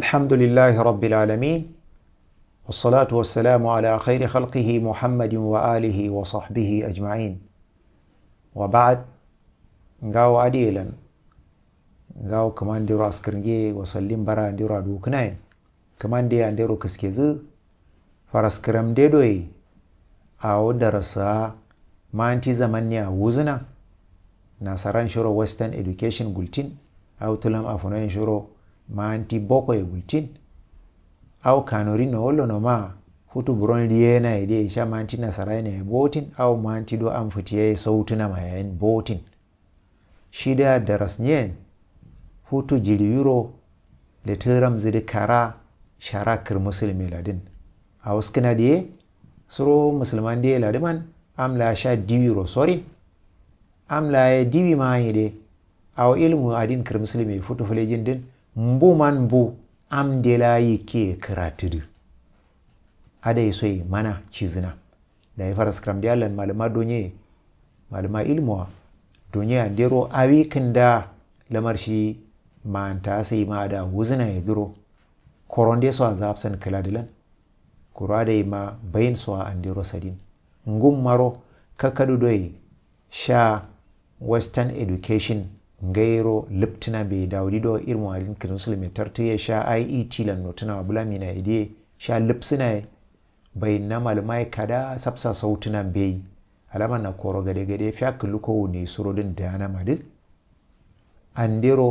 الحمد لله رب العالمين والصلاة والسلام على خير خلقه محمد وآله وصحبه أجمعين وبعد ngawo adiyelan ngawo kamandiro askirnge wasallin bara andiro aduknayin kamande andiro kaskezi faraskiram dedoye awo darasa manti zamanni a wuzna nasaran shuro western education gultin awtulam afunoyen shuro maanti boko e wultin au kanori no wolono ma futu buron liyena e ɗiye sha manti nasarayna e botin au manti do an futiye sowtunama en botin shida daras nyen futu jiri yuro le teram zidi kara shara kir muslimi ladin au waskina diye suro musulman diye ladiman am la sha diwi ro sorin am la ye diwi ma yide aw ilmu adin kir futu fulejin din mbu man bu am delayi ke kratudu ada soy mana cizina da fara skram dialan malama donye malama ilmuwa donye andero awi kinda lamar shi man ta sai ma da wuzna ya duro koronde so azapsan kiladilan kurada ma bayin so andero sadin ngum maro kakadu doy sha western education gairo liptina be irin warin alin mai tartu ya sha ie tilanno tuna bulamina ide sha bai na namalmay kada sabsa sautunan bai alama na koro gade gade fiaklu ne surodin danamaɗin andero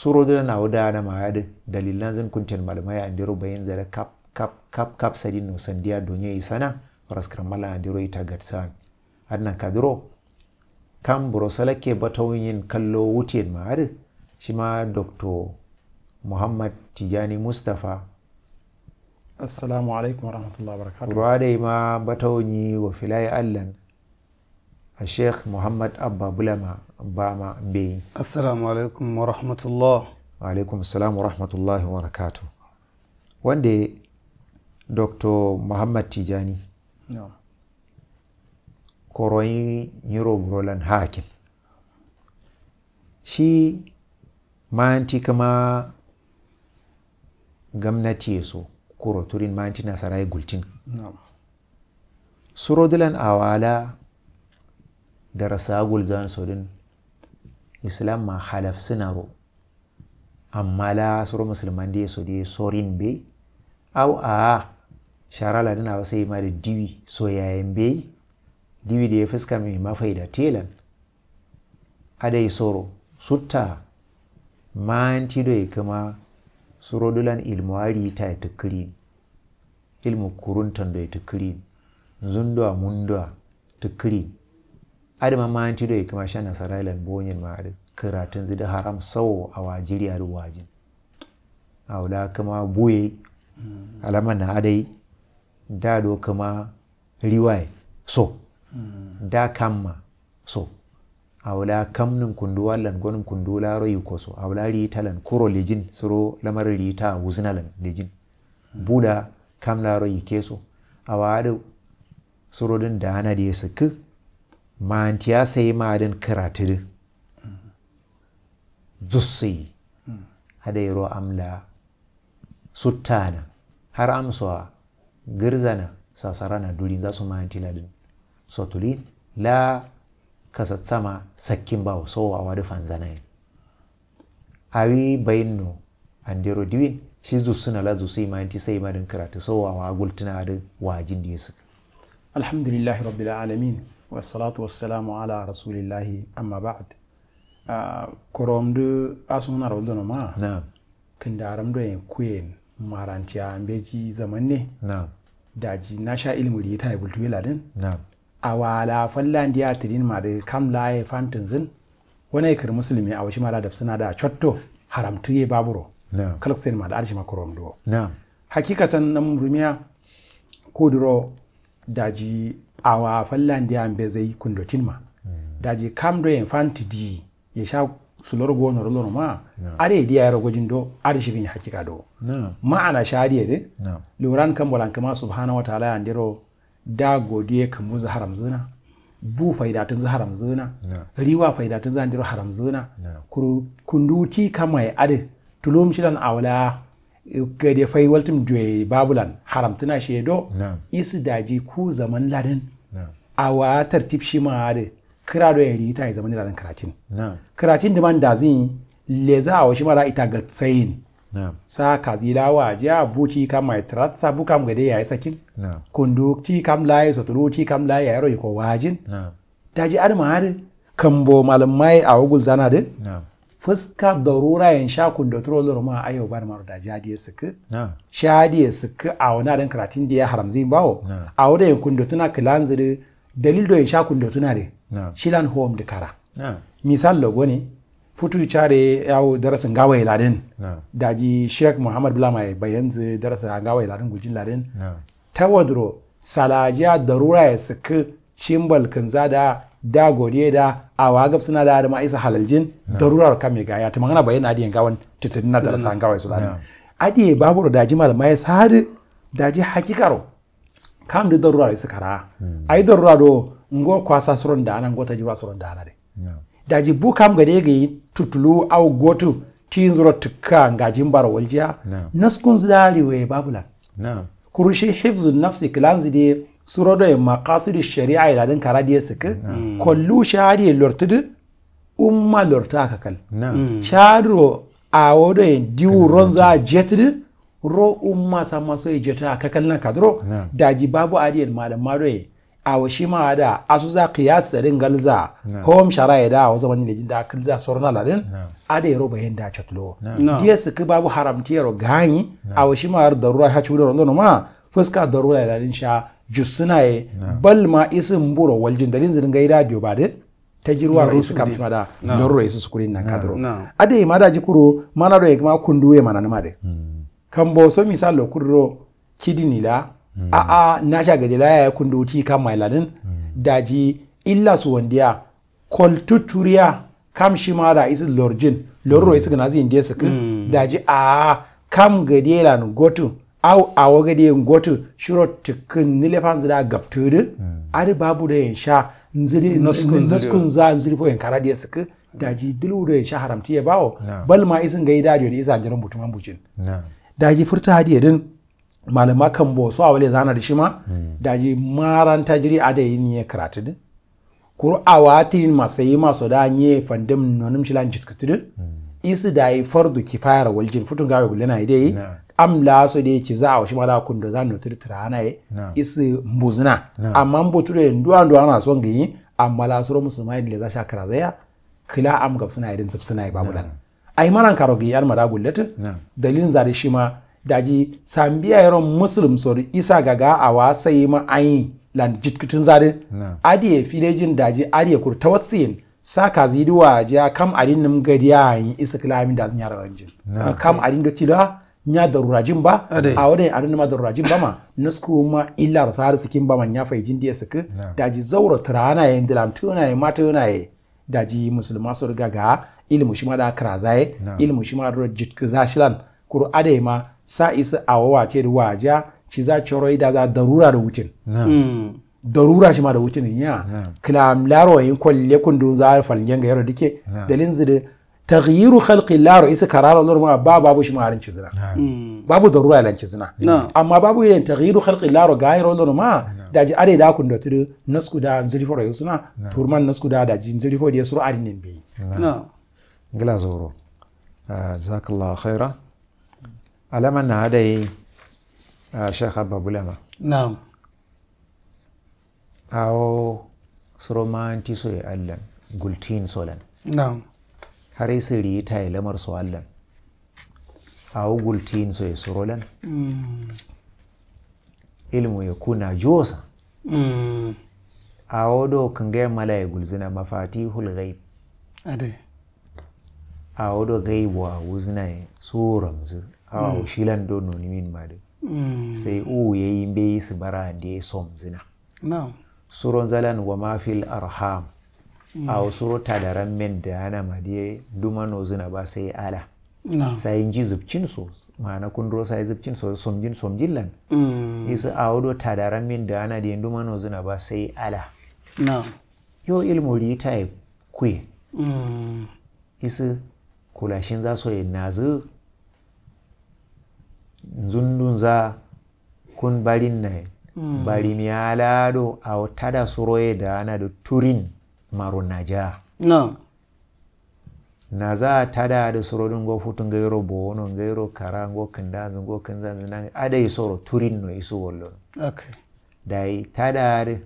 surodin nawo danamayaɗin dalilan zin kunten malmay andero bayin zara kap kap kap kap sadi no sandiya donya isana paraskramala andero ita gatsan adnan kadro Kan buro salake yin kallo wutin ma'adu shi ma dr muhammad tijani mustapha assalamu alaikum warahmatullahi wabarakatuh ruwa ma yi wa filayi allan a sheikh muhammad abba bulama ma mbeyi assalamu alaikum warahmatullah wa alaikum assalamu warahmatullahi wabarakatuh wanda dr muhammad tijani no. koroyin brolan hakin shi manti kama gamnati so kuro turin manti nasarai gultin no. dilan awala da rasagul zan sodin islam ma halaf sinaro amma la suro musulman da so da sorin be au a shara dina wasu yi ma da diwi soyayen bai ya fuska mai mafai da telan aɗay soro sutta ya kama soroɗolan ilmu arita ya tukuri ilmu kuruntanɗo e tekkirin zundoa mundoa tekkirin aɗama ya kama nasara ilan bonyen ma da karatun zida haram sau a wajiri a ruwajin a wula kama buye mm. alaman na adai dado kama riwaye so da kamma so wula kamnin kundu wallan gwanin kundu laro ko so rita lan kuro lejin suro lamar rita wuzinalan lejin buda kam laro yike so awaɗo din da ana da ya saki mantiya sai ma madin a da yaro amla suttana har amsowa girzana sasarana durin za su mantiladin sotulin la kasatsama yi a yi bayin awi an andero diwin si suna la sai imanti sai madin karatu sowa wa gultuna adin wajin da yesu alhamdulillahi rabbil alamin wassalatu wassalamu ala rasulillahi amma ba'd ah, koromdu asuna rawdo no ma kan da do en kuyen marantiya beji zaman ne na daji na sha ilmu da ya ta yi yi ladin awala diya tirin ma da kam laye fantin zin wona kir musulmi a wasu mara da suna da haramtu ya baburo no. kalksen ma da arshi makorom duwa hakikatan nam rumiya kodiro daji awa fallandiya be zai kundotin ma hmm. daji kam do ya fanti di ya sha sulor go no lor ma are diya ya gojin do arshi bin hakika do ma'ana shariye de loran kan bolan kama subhanahu wa ta'ala andiro da godiya kan mu haram zina bu faidatun zu haram riwa faidatun zu andiru haram zuna kunduti kama ya adi tulum shidan awla eh, gade fai waltum joye babulan haram tuna shedo isi daji ku zaman ladin awa tartib shi ma adi kira do yari ta zaman ladin karatin karatin da man da zin leza a washi mara ita ga tsayin sa kazila wa ja buci kam mai trat sa bukam gade yayi sakin kundu ci kam lai so ci kam lai yayi roi ko wajin daji adma hade kambo mai a wugul zana de fuska darura yan sha kundo trolor ma ayo bar mar da jadi suku shadi ya suku a wani dan karatin da ya haramzi bawo a wada yin kundu tuna kilanziri dalil do yan sha kundu tuna de shilan home de kara misal logo ne futu chare yawo darasin gawa iladin no. daji sheik muhammad bayan bayanzu darasa gawa iladin gujin ladin ta wadro salajiya rura ya saki cimbal kinza da da godiye da a wagab suna da adama isa halaljin rura darurar kame gaya ya magana bayan adiyan gawan titin na darasa gawa su ladin adiye babu daji malama ya sadu daji hakikaro kam da rura ya ra hmm. ai darura do ngo kwasa suron da anan gota jiwa suron da anare daji bukam gade ga tutulu au gotu tinzro tukka ngajin bar waljia naskun zidari we babula kurushi hifzu nafsi kilanzi suro surodo ma maqasidu shari'a ila din karadiye sike hmm. kollu lortu lortudu umma lorta kakal hmm. shahadro awodo e diu ronza jetudu ro umma samaso so jeta kakal na kadro daji babu adiyen malam mado awa shima da asuza da rin galza hom ya da wa wani lejin da kalza sorna ladin ada yaro bayan da chatlo diya su ka babu haramti yaro gani awa shima da darura ha chudo rondo ma fuska darura ladin sha jussuna ye bal ma isin buro waljin dalin zin gaida biyo ba de tajirwa su kamfi ma da darura su sukurin na kadro ada ma da jikuro mana do yegma kundu mana ma da. Hmm. kambo so misal lo kudro kidinila a'a nasha gade la ya kundu ti kam mailanin daji illa su wandiya koltuturiya kam da isi lorjin lorro hmm. isi gana zai indiya su hmm. daji a kam gade la gotu au awo yin gotu shiro tikin nilefan zira gabtudu hmm. ari babu da yin sha nuskun za nzirfo yin kara diya su daji dilu da yin sha haramti ya bawo bal ma isin gai dadiyo da isa jiran butuman bucin daji furta hadiyadin malama kan bo so awale zana da shi hmm. daji maran tajiri jiri ada yi ne karatu din kur awati yi maso da nye fandim nonum shilan din hmm. isi da yi fardu kifayar waljin futun gulle na idai la so da ci za a washi mala kun da zan notu tura ana yi isu mbuzna amma mbutu da nduwa nduwa na son gini amma la suro musulmai da za sha karazaya kila am gab suna irin sub suna yi ai maran karogi yar gulle gullatin dalilin zari shi ma daji sambiya yaron muslim sori isa gaga awa sai ma ayi lan jitkutun zare adiye filejin daji adiye kurta watsin saka zidiwa ja kam adin nim gari ayi isa kalamin da zanya rawanjin eh, kam adin do tila nya darurajin ba a wadai adin ma darurajin ba ma nusku ma illa rasar sikin ba man ya fayjin diya e suku daji zaura turana yayin e, dilan tunaye mata yunaye daji musulma su riga ga ilmu shi ma da karazaye ilmu shi ma da jitkuzashilan kuru adai ma sa isa awawa wace da waja ci za roi da za darura da wucin hmm. darura shi ma da wucin ya kilam laro yin kwalle kundun za fal yanga yaro dike dalin zida. taghyiru khalqi laro isa karara lor ma ba babu shi ma harin ci zina hmm. babu darura lan ci zina amma babu yin taghyiru khalqi laro ga yaro lor ma da ji are da kun da tudu nasku da anzuri foro suna turman nasku da da jin zuri da yusuru arin ne bi na gila zoro ah, jazakallahu khaira alama na a shekh babulama na'am awo sromanti so allan gultin solan na'am har siri ta lamar so allan awo gultin so lan. ilmu ya kuna josa awo do kange mala ya gulzina mafatihul hulgai. a awo do gaibu a wuzna suramzu awa mm. shi lan do no ni min bai mm. oh, yi su bara da ya barande zina suron zalan wa ma fil arham mm. awa suro tadaran men ma de dumano zina ba sai ala sai ji zubcin so ma'ana kunduro sai zubcin so somjin somjin lan isa do tadaran min da ana da duma mano zina ba sai ala yo ilmu rita ya e kwe isa kulashin za so yin e nazu za kun barin na hmm. bari mi a wata da suroye da turin maro naja Na. naza taɗaɗo soro ɗum go futo gairo bowono gairo kara go dazin go kindazu nani aɗayi soro turin no isuwollo da yi tada da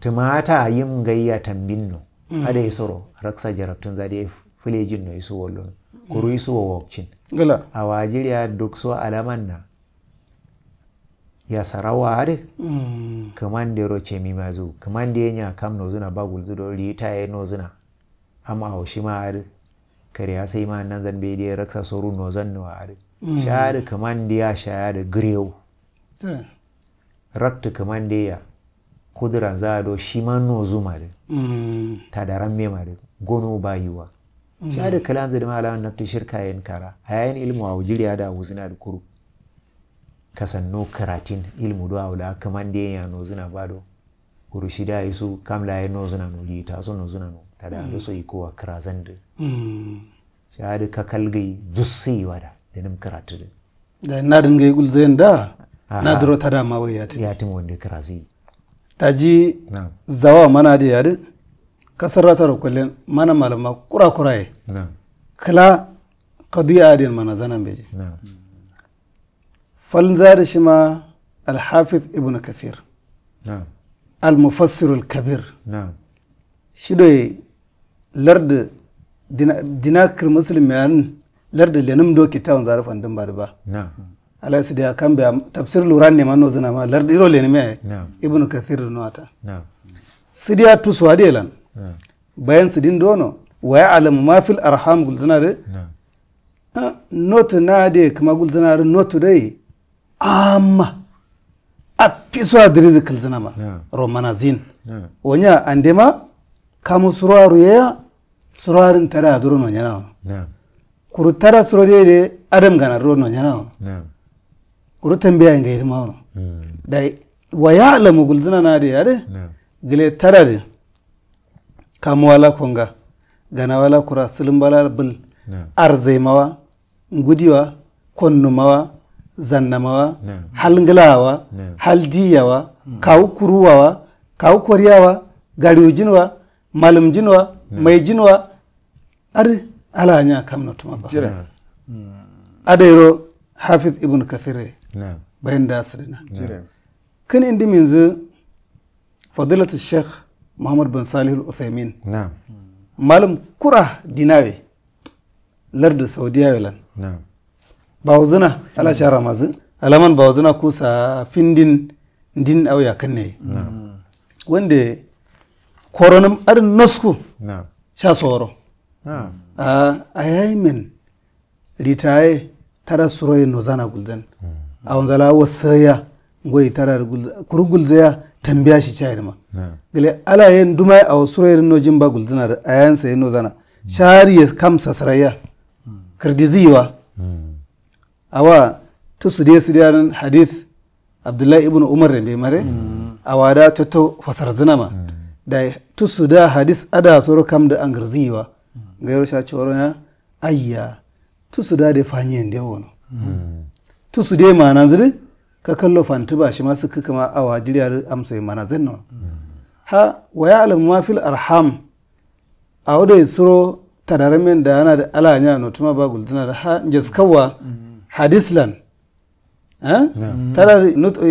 tumata yim gayya tambin no. Hmm. aɗayi soro raksa jarabtun zade filejin no isu ɗum kuru wa hmm. wakcin duk awajiriya alaman alamanna ya sarawa ade mm. da ro zuwa. mazu da nya kam nozuna zuna bagul zudo rita e no zuna amma hoshi ma ade kare ya sai ma nan zan bai bediye raksa soru nozan zan no ade mm. share kamande ya da grew yeah. rakta da ya kudura za do shi ma no zuma de hmm. ta daren me ma de gono bayiwa shaada kalan zadi ma lawan nafti shirka yin kara yayin ilmu a ya da wuzina da kuru kasanno karatin ilmu do awla kamande ya no zina shi da isu kamla ya no zina no ta so no zina no tada do so hmm. da karazande shaada ka kalgai yi wada da denim karatu da na dinga gul zayin da na duro tada ma wai yatim yatim wanda karazi ji zawa mana da yadi كسرتارو كلن ما نمال ما كرا كراي نعم كلا قضية عادين ما نزنا بيجي نعم فلنزار شما الحافظ ابن كثير نعم المفسر الكبير نعم شدوي لرد دينا دينا كرمسلم يعني lardi lenim do kitawan zarafan din bari ba ala su da kan biya tafsir luran ne manno zina ma lardi iro lenim ya ibn kathir no ata sidiya tu swadielan bayan su din dono wa ya alamu ma fil arham gulzinare not na de kuma gulzinare not dai amma a piso a dirizi kalzina ma romana zin wanya andema kamu suraru ya surarin tara a duro no nyana kuru tara suro de de adam gana duro no nyana kuru tambiya inga irma wono da wa ya alamu gulzina na de ya de gile tara de kamuwala konga ganawala kura silimbala bul arzaimawa ngudiwa konnumawa zannamawa halnglawa haldiyawa hmm. kawu kuruwawa kawu koriyawa gariujinwa malumjinwa maijinwa ar alanya kamna tuma ba hmm. adairo hafiz ibn kathire bayan asirina. kin indi minzu fadilatu sheikh muhammad bin salih al Na'am. malam kura dinawe lardu saudiya Na'am. bawzuna ala shara mazu alaman bawzuna ko findin din ya kanne. ne wande koronam ar nasku sha soro a ayaimin ritaye tara suroye nozana gulzan hmm. a wanzala wasaya goyi tara kurgulzaya Tambiya shi cha ma gele ala yen dumai aw surayir no jimba gulzina da ayansa sai nozana. zana shari ya kam sasraya kirdiziwa hmm. awa to su dai su dai hadith abdullahi ibn umar ne mare hmm. awada ta to fasar zinama hmm. da to su da hadis ada soro kam da an garziwa ga yaro sha coro ya ayya to su da da fanyen da wono to su dai ma nan zuri kallo fanti ba shi masu kaka ma awa jiriyar amsa mana zanna ha wa ya alamu ma fil arham a wadda suro tadaren min da yana da alanya na tuma ba gulzina da ha jaskawa hadislan tara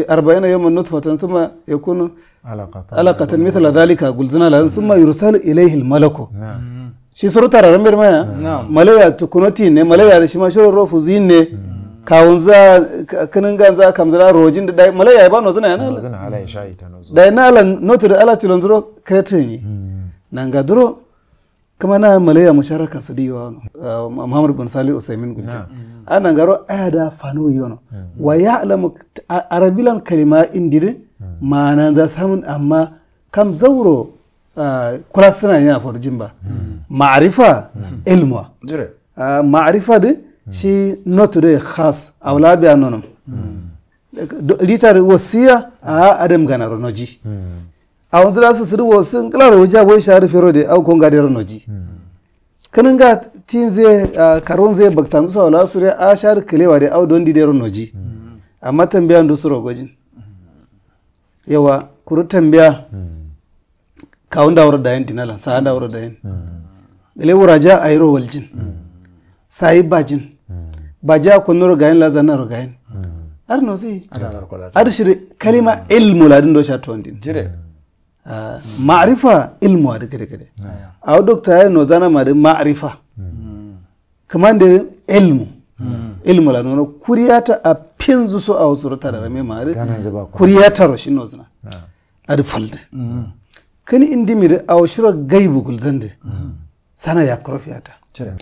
arba'ina yawan nutfatan tuma ya kunu alakatan mitala dalika gulzina sun ma yursalu ilaihil malako shi suro tadaren min maya malaya tukunoti ne malaya da shi ma shirin rofu zin ne mm. kawunza kam kamzara rojin da dai malaya ba no zana yana zana ala isha ita no da yana ala notu da ala tilon zuro kretin hmm. nan ga duro kuma na malaya musharaka sadiwa ah, muhammad bin sali usaimin gunta hmm. nan garo ada fano yono hmm. wa alamu arabilan kalima ma nan za samun amma kam zauro ah, kula suna yana farjin ba ma'arifa ilmu ah, ma'arifa din shi notore khas awlaɓe biya nonom litare wasiya a adam gana ronoji wanzu da su siri wasu nkilar wuja boy shari fero de au konga da ronoji kanin ga tin zai karon zai bakta su awla su a shari kilewa de au dondi de ronoji amma tambaya da su rogojin yawa kuru tambaya kawun da wuro dayan dinalan sa'a da wuro dayan bele wuraja ayro waljin sayi bajin ku kunno gayin la gayin hmm. ar no si ar shiri kalima ilmu ladin do sha tondi jire ah, ma'rifa ilmu adu kede kede hmm. aw doctor ya no zana ma ma'rifa hmm. kaman de ilmu ilmu la nono kuriyata a pinzu so a surata da rame mari kuriyata ro no zana ar ah. falde kani indimir aw shiro gaibu gulzande sana ya krofiyata jire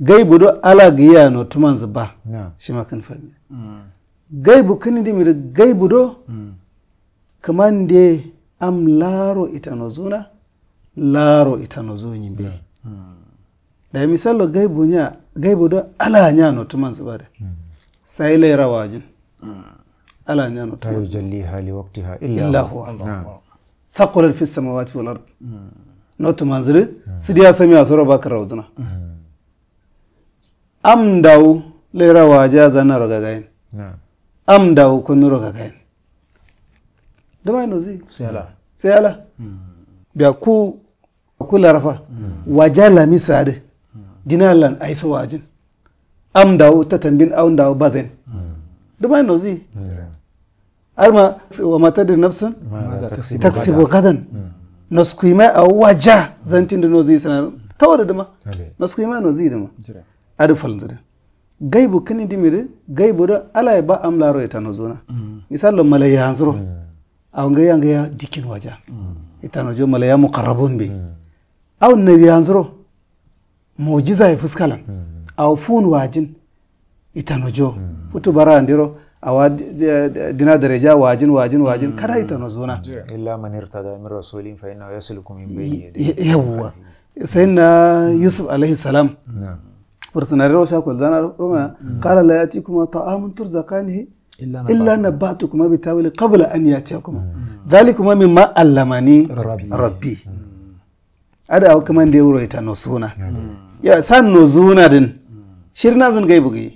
gaibu do giya no tuman zaba shi shima kan farmi mm. gaibu kini di mira gaibu do mm. kaman de am laro ita no zuna laro ita no zo nyimbe mm. da misalo gaibu nya gaibu do ala nya no tuman zaba da sai lai rawajin ala nya no tuman yujalli hali waqtiha illa illa huwa thaqulat fi samawati wal ard no tuman zuri sidiya sami sura bakar rawzuna am daw lera waja zana roga gain am daw kun roga gain da mai nozi sayala sayala biya ku ku larafa mm. waja la misade Dina ai so wajin am daw ta tambin aun daw bazen mm. dama mai zi. arma wa matadi nafsun taksibu gadan mm. naskuima a waja zantin da nozi sanar tawo da dama naskuima nozi dama adi falnzire gaybu kini dimiri gaybu do alay ba am itano zuna misalo malaya zuro aw ngaya ngaya dikin waja itano jo malaya muqarrabun bi aw nabi zuro mujiza e fuskalan aw wajin itano jo futu bara ndiro awa dina daraja wajin wajin wajin kada itano zuna illa man irtada min rasulin fa innahu yasluku min bayni sayyidina yusuf alayhi salam fursunari rosha ku zana roma kala mm. mm. la yati kuma ta'amun turzakanihi illa na ba tu kuma bi tawili kabula an yati kuma mm. dali kuma min ma allamani rabbi ada au kuma ndi wuro ita no suna ya san no zuna din shirna zan gai bugi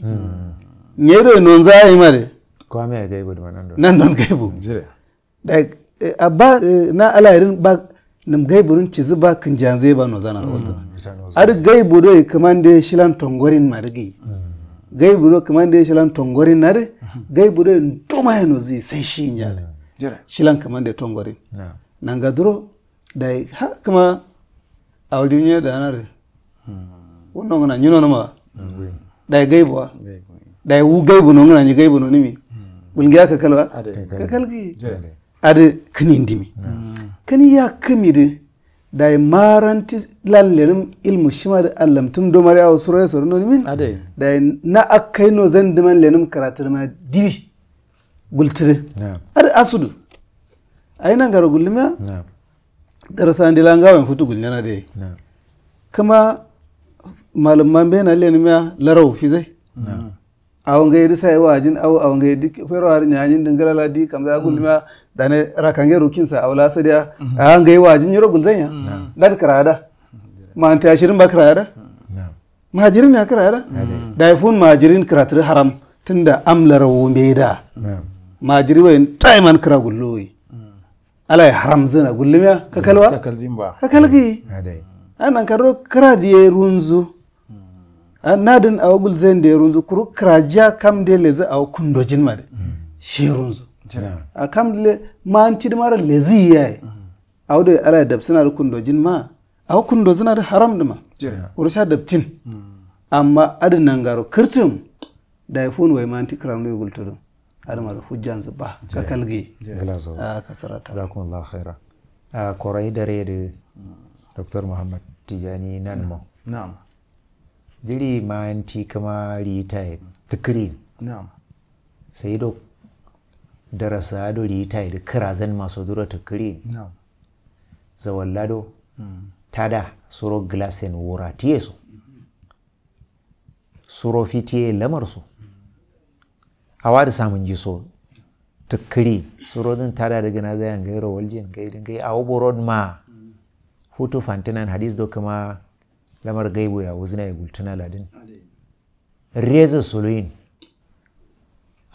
nyero no za yi mare ko ya gai bu nan nan don gai bu na ala ba nim gai burun ci ba kan zai ba no zana wata ar mm. gaibu do kamande shilan tongorin margi mm-hmm. gaibu do kamande shilan tongorin nare gaibu do tuma no zi sai shi mm. shilan kamande tongorin nanga duro dai ha kama awdinya da nare wannan mm. ngana nyino nama dai gaibu wa dai wu gaibu no ngana ni gaibu no nimi bulgiya ka kalwa ka ade kini ndimi kani ya kami de day maranti lallenum ilmu shimar allamtum do mari aw sura sura no min day na akkai no zandiman lenum karatir ma dibi gultire ad asudu aina garo gulma darasa ndilanga wen futu gulnena de kama malum man be na lenum ya laraw fize awon ga yidi sai wajin aw awon ga yidi fero har nyanyin dingala di kamza gulma dane rakange rukinsa awla sadia mhm. angai ah, wajin yoro gulzanya dan mhm. karada ma anta ashirin ba karada majirin ya karada daifun majirin karatir haram tunda amlar wumeda majiri wayin taiman kira gulloyi mhm. ala ya haram zina gullumya kakalwa kakalgi an ah, karo kira diye runzu ah, nadin awa gulzanya da runzu kuru ja kam de leza awa kundojin made shi runzu a kam le mantid mara lezi yaye awde ala dab sinar da kundojin ma aw kundo da haram dima urusha dabtin amma ad nangaro kirtum da fun way manti kram ne gultudum adama da hujjan zuba ka kalge a kasar ta kasarata jazakumullahu khaira a korai dare da dr muhammad tijani nan nanmo na'am jiri ma yanti kama rita tikrin na'am sai dok darasa ado masu liitaede ta ma sodura lado hmm. ta tada suro glasen woratiye so suro fitiye lamar so ta samun jiso din surodin tada daga na zayan gairo rawar gaidin gai awo borod ma hutu fantinan hadis do kuma lamar gaibu ya wuzina ya gultuna ladin reza suluyin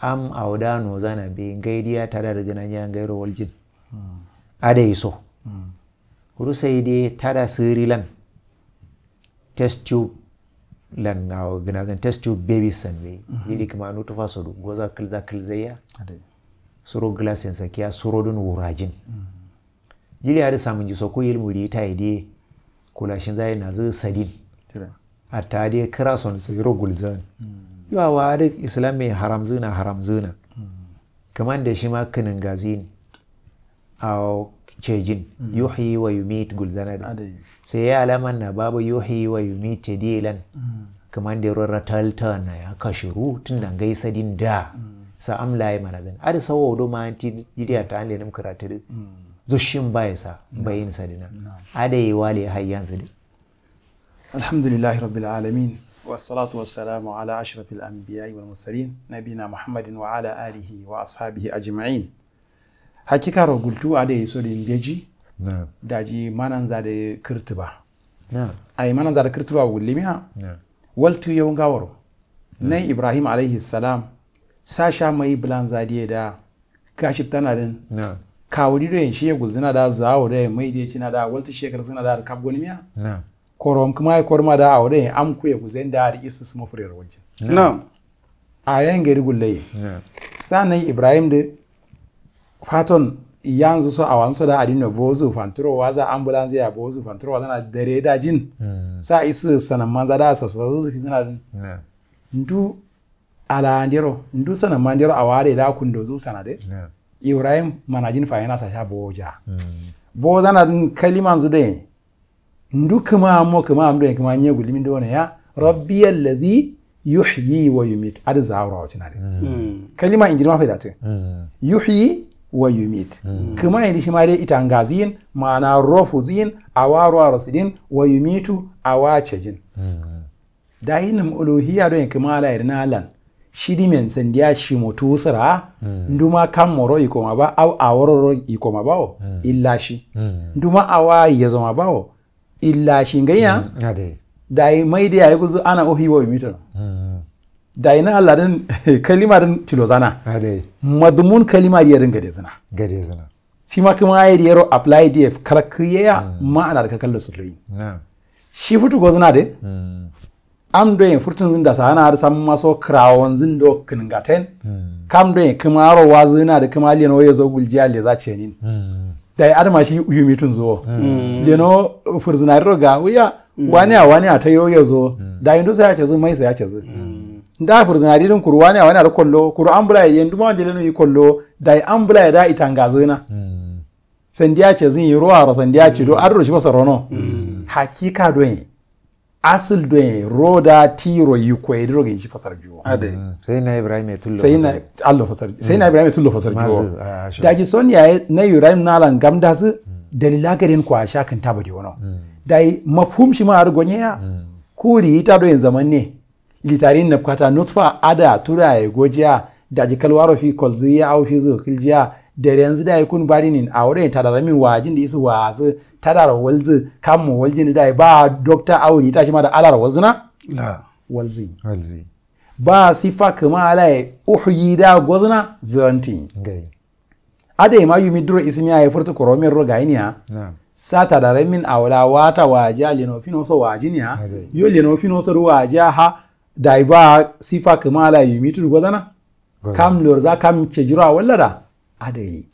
am no zana be gaydiya taɗaɗa gana ngai gayrowol jin aɗay so dai tada siri lan test tube lan na gina zan test tube babies san ɓe mhm. yiɗi kama nutufa soɗu go zakl suro zeya soro glasen sakiya soroɗon wurajin mhm. jili aɗa samunji soko yilmuri dai kulashin na zai sadin atta de krason so yiro gulzani mhm. yawa duk islam mai haram zuna haram zuna kamar da shi ma kanin gazi ne a cejin mm. yuhi wa yumit gulzana da sai ya alaman na babu yuhi wa yumit dilan mm. kamar da ruwan talta na ya kashiru tun da gaisa din da mm. sa amla ya mana zan adi sawo wado ma ti yidiya ta anle nim karatu zushin baya sa bayin sadina da yi wale hayyan sadin alhamdulillahi rabbil alamin والصلاة والسلام على أشرف الأنبياء والمرسلين نبينا محمد وعلى آله وأصحابه أجمعين hakika rogultu a da ya so da beji da ji manan za da kirtiba a yi manan za da kirtiba wa gulimiya waltu yau gawaro na yi ibrahim alaihi salam sha mai bulan zadiye da kashif tana din da yin shi ya gulzina da zawo da ya mai da ya ci na da waltu shekar suna da kab gulimiya korom kuma kor e korma da awre am ku e guzenda ar isis mo frere wajin na ayen geri gulle sanai ibrahim de faton yanzu so awan so da adin no bozu fantro waza ambulance ya bozu fanturo waza na dare da jin hmm. sa isu sanan manza da sa sa zu fi sanan ndu ala ndiro ndu sanan mandiro aware da kun do zu sanade ibrahim manajin fa yana sa sha boja hmm. boza na kaliman zu de ndukimamo kima amdo kima nye gulimi ndo ya rabbi alladhi yuhyi wa yumit ad zawra tinare hmm. hmm. kalima ingirma fa date hmm. yuhyi wa yumit kuma indi shi ma dai ita ma'ana rufuzin awaru arsidin wa yumitu awachejin da yin uluhiyya don kuma ala irna lan shiri men sandiya shi mutu sura nduma kan moro ma ba au ma ba bawo illa shi nduma awa ma ba bawo illa mm, da yi mai da yayi kuzu ana ohi wa mitar yi mm. na Allah din kalima din tilozana madumun kalima da yarin gade zana gade zana shi ma kuma ayi yaro apply da kalkiya mm. ma ana da kallon sirri shi futu go zana de am do yin furtun zinda sa ana har sam maso krawon zindo kiningaten kam do yin kimaro wa zina da kimaliyan waye zo guljiya le za ce ni da adama shi yumitun zo leno mm. furzinari ga wuya mm. wani a wani a ta ya zo mm. da hindu dusa ya ce mai sai ya ce da furzinari din kuru wani a wani a da kollo kuru an bula ya yendu ma jelenu yi kollo da bula ya da ga zina sandiya ce zin yi ruwa sandiya ce do an shi masa rono hakika don asil doyen roda tiro yi koyi diro ga shi fasar biyu sai na ibrahim tullo sai na allo fasar mm. sai ah, na ibrahim tullo fasar biyu da ki son yayi na ibrahim nalan gamda su dalila garin kwa sha kinta taba di wono mm. dai mafum shi ma argonye ya mm. kuri ita doyen zaman ne litarin na kwata nutfa ada tura ya e gojiya da ji kalwaro fi ya au fi zukiljiya yanzu da kun bari wurin aure tadara min wajin da isu wasu tadara walzi mu waljin da ba dokta auri ta shi ma da alar walzi na walzi walzi ba sifa kuma ala uhyi da gozna zanti ngai ade ma yumi duro ismi ya furtu ko romin roga iniya sa tadara min awla wata waja lino fino so ya yo lino fino so waja ha da ba sifa kuma ala yumi tu gozna kam lorza kam a wallada adayi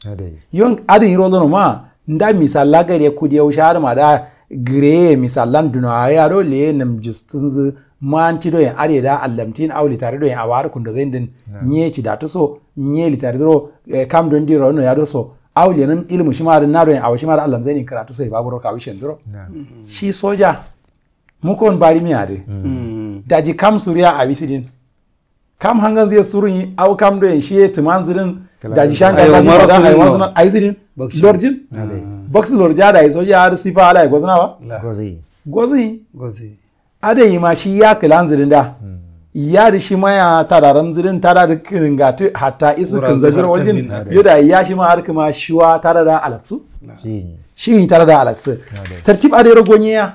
yon adayi rolo ma nda misalla gare kudi yau shahar ma da gire misallan duna ya ro le nam justin zu man ci doyen are da allamtin aw litari doyen awar kun da zain din nye ci da to so nye litare do eh, kam don di rolo ya do so aw nan ilmu shi ma na na doyen awashi ma da allam zain karatu sai babu ro kawi shen duro shi soja mukon bari mi ade hmm. hmm. daji kam suriya a bisidin kam hangan zai surun aw kam doyen shi timan zirin daji shan ka daji mara sun wa sun ai sirin lorjin ah. boxi lorja da iso ya har sifa ala gozna ba gozi gozi gozi ada yi ma shi ya kilan zirin da hmm. ya da shi ma ya tararam zirin tara da kin ga hatta isu kin zabir wajin yada ya shi ma har kuma shiwa tara da alatsu shi tara da alatsu tartib ada rogonya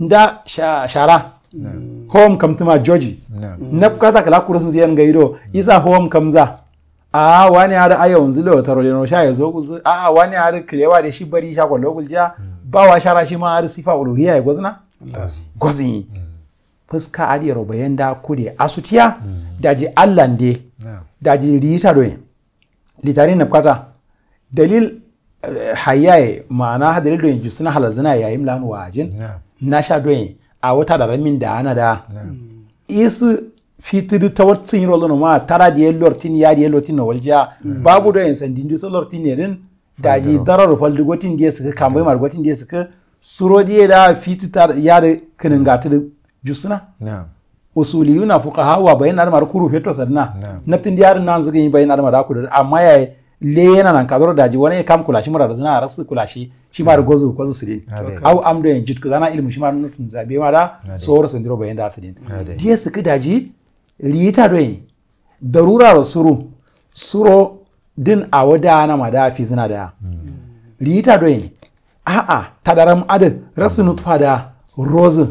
da shara hmm. home kam tuma joji na bukata kala kurusun ziyan gaido isa home kamza a wani har a yanzu lo taro leno sha zo kulzu a wani har kilewa da shi bari sha kwallo kulja ba wa shara shi ma har sifa uluhiyya ya gwazna gwazin mm. fuska adi roba yanda kude asutiya mm. daji allande daji rita doye litarin na kwata dalil eh, hayaye ma'ana dalil doye jusuna halazina yayin lan wajin na sha doye a wata da ramin da ana da isu fitiri ta tawat sin rolo no ma tara di elor tin ya da elor tin no walja mm. babu da yin sandin di solor ne din da ji darar faldi gotin di suka kambai mar gotin di suka suro da di da fiti tar ya da kanin kinin gatu mm. jusuna fuka hawa bayan na da mara kuru feto na naftin da yarin na zuga yi nan zugin bayanar mar ku amma ya le yana nan kazar da ji wani ya kam kula shi mara da zina a rasu kula shi ma da gozu gozu su din au am do en jitku zana ilimin shi mara nufin zabe mara tsohuwar sandiro bayan da su din da di suka daji riita darura da suru suro din a wada na madafi zina da hmm. riita ta a'a tadaram rasu hmm. nutfa da rozu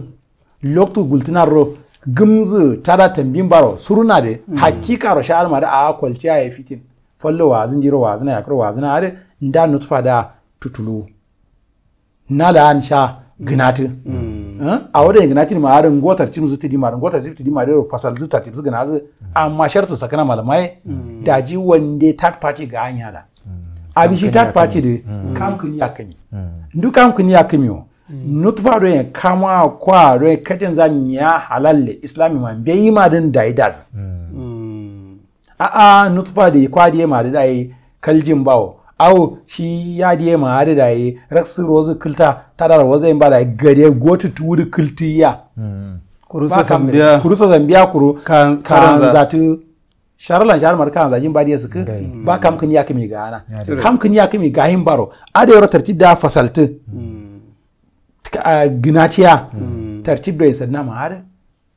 loktu gultunar ro ta tada tambin baro suruna da hmm. hakika ro sha'ar mada a kwalciya ya fitin fallo zin jiro wazina wa zina ade nda nutfa da tutulu na da an sha gnati awore ngina tini maare ngota tim zuti di maare ngota zuti di maare fasal zuta tim zuga nazu amma shartu sakana malamai hmm. daji wande third party ga anya da hmm. abi shi third party de hmm. kam kuni yakami ndu kam kuni yakami o nutfa do en kama kwa do katin zan ya halalle islami man bai ma din daidaz a a nutfa de kwa de ma da dai kaljin bawo au shi ya diye ma ade da yi raksu rozu kilta tadar zai ba da gare gotu tuwudu kiltiya ya hmm. kurusa zambiya kuru kan zatu sharalan shahar mara kan zajin badiya suku hmm. ba kam kun ya kimi gana kam kun ya kimi gahin baro ade yoro tartib da fasaltu hmm. ginatiya tartib da sanna ma ade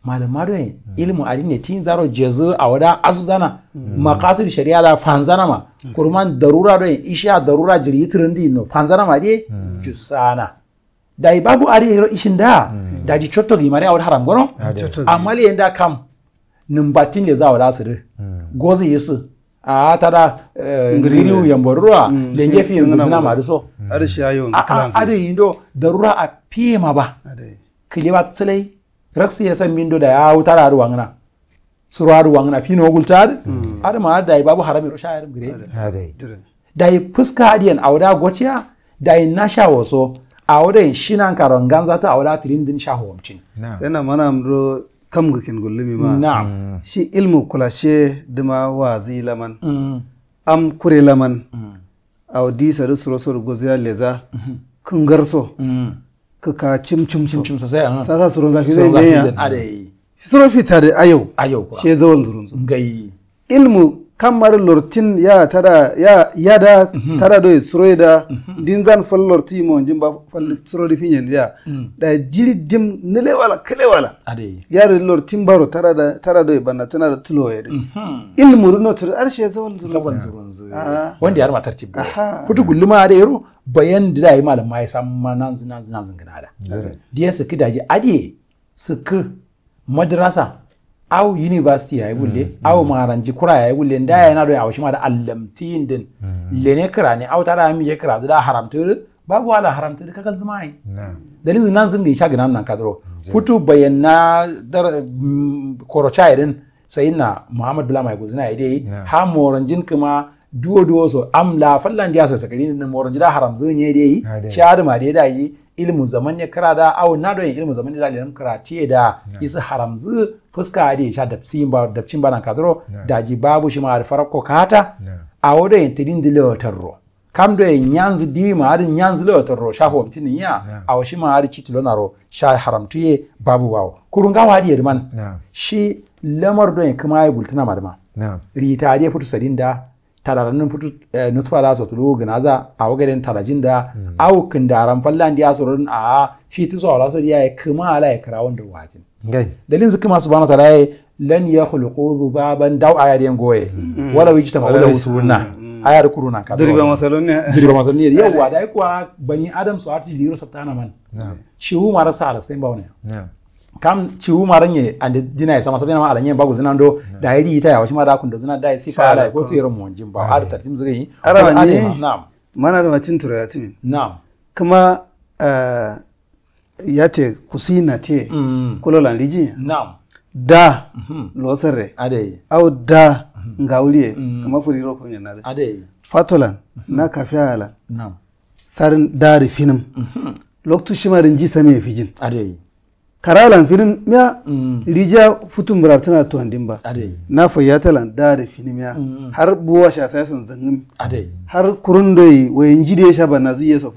malamaro en ilmu adine tin zaro jezu awada asuzana makasir sharia la fanzana ma kurman darura do isha darura jiri yitrindi no fanzana ma di jusana dai babu ari hero ishinda daji chotto gi mari awada haram gono amali enda kam numbatin le zawo dasir gozi yesu a tada eh, ngiriu yamborwa mm. lenje fi ngina ma so ari shayo ngakalanzi ari indo darura a pima ba kiliwa tsilai rak siyasan mindo da yaw tararu wangna suraru wangna fino gultad ada hmm. ma da babu harami ro shayar gure da yi fuska adiyan awda gotiya na nasha waso awda shinan karon ganza ta awda tirindin sai na mana amro kam gukin gullumi ma na'am hmm. shi ilmu kulashe dima wazi laman hmm. am kure laman awdi sarusuru suro suro goziya leza kungarso ka cim cim cim sosai a sa suron zafi zai ne ya suron fita da ayo ayau shi zawon zurun gai ilmu kammar lortin ya tara ya yada mhm. tara do suroida mhm. din zan fal lorti mo jin ba fal surodi finyen ya mhm. da jiri dim nile wala kale wala ade da lortin baro tara da tara do banna tana da tulo ya ilmu runo tur arshe zawon zuru zawal zuru ah. wanda yar matar tibbo kudu gulluma da yaro bayan da yi malam mai samma nanzu nan nan zingina da diya su kidaje ade su madrasa Au university yayi gulle mm. au mm. maranji kura yayi gulle nda yana do yawo shima da yin din mm. lene kira ne au tara mi ya kira da haramtu babu wala haramtu ka kan zama yi dalilin nan zin da sha gina nan kadro kutu bayyana dar korocha irin na muhammad bula mai guzina ya dai ha moranjin kuma duwo duwo so amla fallan jiya so sakari ne moranji da haramzu ne dai sha da ma dai ilmu zaman kira da awon na doyin ilmu zaman da liram ce da isa haramzu fuska da sha da ba da psin banan kadro da ji babu shi ma farar ko kata a wodo yin da lewatar ro kam doyin yanzu diwi ma harin yanzu lewatar ro sha huwam mtin ya a washi ma har kitilo ro sha haramtu ye babu bawo kurunga yadda man shi lamar doyin kuma ya bultuna madama fito sadin da tararannin futu eh, nutfa da su tulu gina za a wagaden tarajin da awu kindaran fallan diya rin a fitu so ala so ya kuma ala ya kira wanda wajin dalilin su kuma subhanahu ta'ala ya lan yakhluqu dhubaban aya den goye mm. Mm. wala wijta ma wala usurna mm. aya da kuruna ka diriba masalon ne diriba masaloniya ne yawa dai kuwa bani adam su arti jiro sabtana man ciwu marasa ba wani. kam ciwu nye ande dina sama sabina ma alanye bagu zina ndo da hiri ita ya washima da kun da zina da yi fa ala ko to irin monjin ba har tartim zuri ara ne na'am mana da macin ya min na'am kuma eh, ya te kusina te mm. kulo liji na'am da mhm. losare adai au da mhm. ngaulie mm. kuma furiro ko nyana adai fatolan mhm. na kafiya ala na'am sarin dari finim loktu shimarin ji same fijin adai kara lan miya rija mm. futun burar tana to handin ba na fayyata lan da da fini miya mm. har buwa sha sai sun zangin har kurun doyi jide sha ba na zai yasa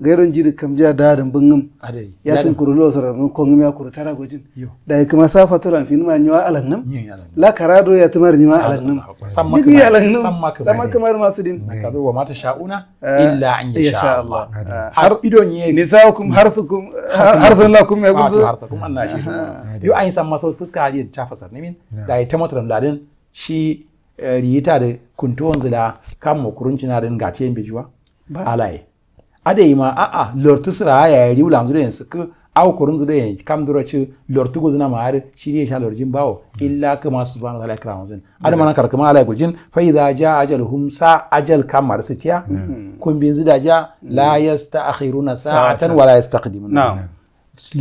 gairon jiri kam ja darin bingim adai ya tin kuru lo sara kongi kongim kuru tara gojin da kuma safa tura fi ma nywa alan nam la karado ya tumar nywa alan nam samma kamar alan nam samma kamar masu din ka wa mata sha'una eh, illa an yasha Allah eh, har idon ye har su harthun lakum ya gudu harthukum Allah shi eh, yo ayin samma sau fuska hadin ta fasar nemin. da ya da ladin shi riyita da kuntuwan zila kan mu kuruncin adin yin bijuwa alaye adeyima aa lortu sira aya riu lam zure suku au kurun zure kam dura ci lortu guzuna ma shi ne sha lorjin bawo illa kama subhanahu wa ta'ala kira zin al mana kar kama ala gujin fa idza ja ajaluhum sa ajal kamar su tiya hmm. kun bin zida ja la na sa'atan wa la kadi na'am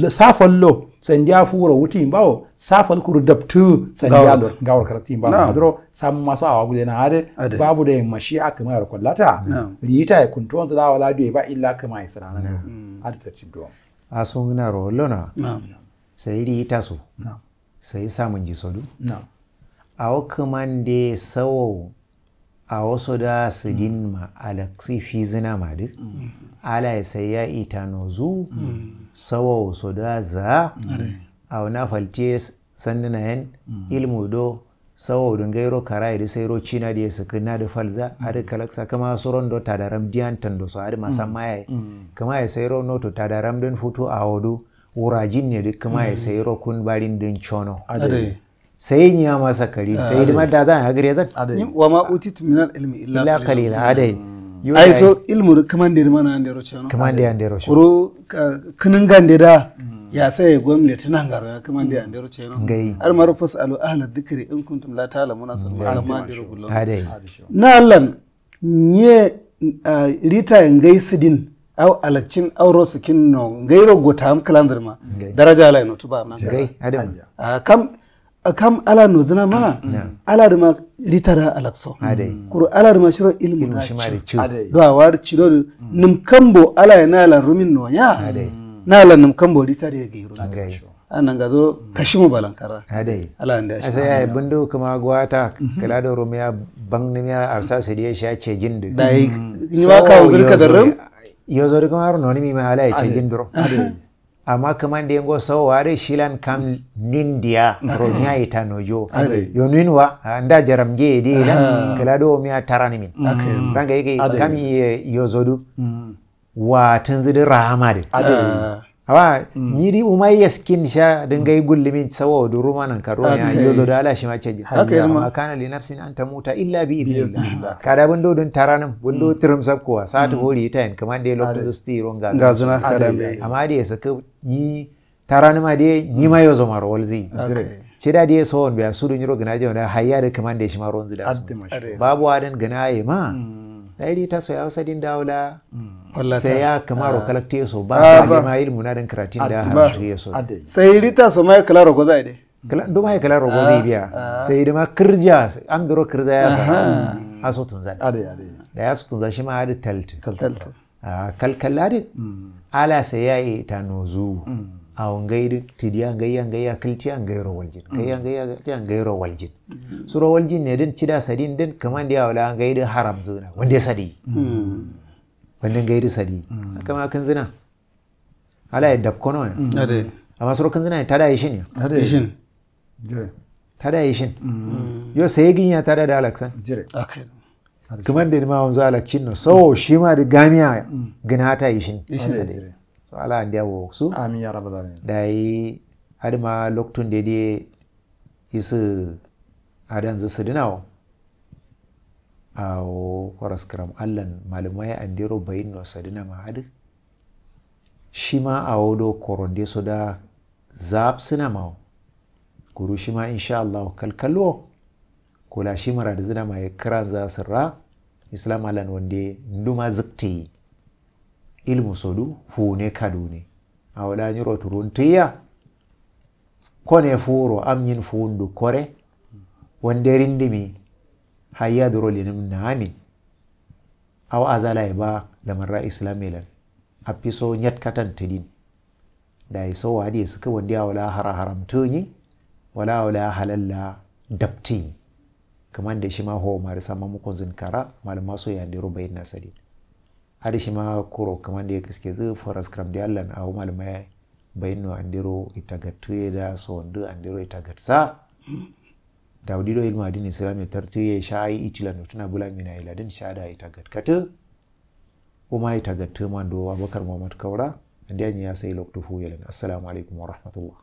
safallo sandiya furo wuti bawo safal kuru dabtu sandiya lor gawar karati ba na dro sam maso awa gude na hade babu da mashi aka mai kollata lita ya kuntuwan da wala biye ba illa kama isra na hada ta tibdo a so ngina ro lona sai lita so sai samun jisodu a o kamande sawo awosoda sidinma mm. alaksi fizina madi mm. ala eseya nozu mm. sawa da za awna faltiye sanduna yan ilmu do sawa udun gairo kara idu sairo ya diye sikina da falza duk kalaksa kama soron do tadaram diyan tando so adu masamaya kama ya sairo noto tadaram dun futu wadu wurajin ne duk kama ya sairo kun barin din cono. Ah, da ಸೈನ್ಯ ಮಾಸ ಕಡಿ ಸೈಡ್ Wa ma ವಮ ಉತಿತ್ ಮಿನಲ್ ಇಲ್ಮಿ ಇಲ್ಲ ಕಲೀಲ ಅದೇ ai so ilmu da mana ande ro chano kamandi ande ro ro kunin gande da ya sai gwamnati nan gara kamandi ande ro chano hmm. hmm. ar maru fasalu ahla dhikri in kuntum la ta'lamuna sallallahu alaihi wasallam Adai. na allan nye rita ngai sidin au alakcin auro sikin no ngairo gotam kalandir ma daraja lai no tuba nan gai ade kam kam ala no zina ma ala ma ritara alakso kuru ala ma shiro ilmu na do awar chiro nim kambo ala na la rumin no ya na la nim kambo ritare ya yiro anan ga zo kashi mu balankara ala inda shi sai ai bindo kuma gwata kala da rumiya bangnimiya arsa sadiya sha ce jindu dai ni wa ka zurka garin yo zo kuma no ni ma ala ya ce amma kamande ngo soware shilan kam nindiya ronya ita nojo yo ninwa anda jaram je de lan kala do miya tarani min mm. ranga yake kam yo zodu mm. wa tanzidi rahama de awa mm. yiri umai yaskin sha dingai mm. gullimin sawa duruma nan karo ya yozo da ala shi ma caji ma kana li nafsin an muta illa bi idnillah kada bundo dun taranum do mm. tirim sabkuwa sa'atu hori ta yan kaman dai lokta zusti ronga gazuna kada me amma ya saka yi ma da ni ma yozo mar walzi ce da ya sawon biya su dun yiro gana jona hayya da kaman ya shi ma ronzi da su babu wadan ya ma nairita so mm. ya kamar saya ah. kalakta ya so ba ah, ma ilmu nadan karatin da ya so sai rita so mai kalaro goza ide do mai rogo zai ah, biya sai da ma kirja an garo kirja ya sa mm. aso tunza ade ade da ya tunza shi ma ade talti talt kalkalade mm. ala sai ya yi ta nozu awon gayri tidiya gayya gayya kiltiya gayro waljin gayya mm. gayya kiltiya gayro waljin suro waljin ne din cida sadin din kaman dia wala gayri haram zuna wanda sadi mm. wanda gayri sadi mm. kama kan zina ala ya dabkono ya amma suro kan zina ta da yishin ya ta da yishin ta da yishin yo sai ya ta da alaksa jire akai kaman da ma wanzu alakcin no so shi ma da gamiya gina ta yishin jire so ala andiya wo su amin ya rabbal alamin dai har ma loktun isu adan zu sidinawo awo horas kram allan malumai andero bayin no sadina ma hadu shima awo do koronde so da zab sina kuru guru shima insha Allah kalkalwo kula shimara da zina mai kiran za sirra islam alan wanda nduma zikti ilmu sodu hune kaduni a waɗa nyiro turuntiya kone furo amnyin fundu kore wonde rindimi linim nani aw azala e ba ba lamarra islamilan nyat katan tedin da iso e wadi e suka wande a wala hara haramtoñi wala wala halalla da shi shima ho mari sama mukonzin kara malama so yandiro bayin sadin har shi ma koro kamar da kiske zu foras kram di allan a wumal ma bayinno andiro itagattuye da sondu andiro itagatsa dawdiɗo ilma adin islami tartiye shayi itilano tuna bulamina iladin shada itagatkatu uma itagatu man do abakar muhammad kaura andi an ya sai loktu fu yelan assalamu alaikum wa rahmatullah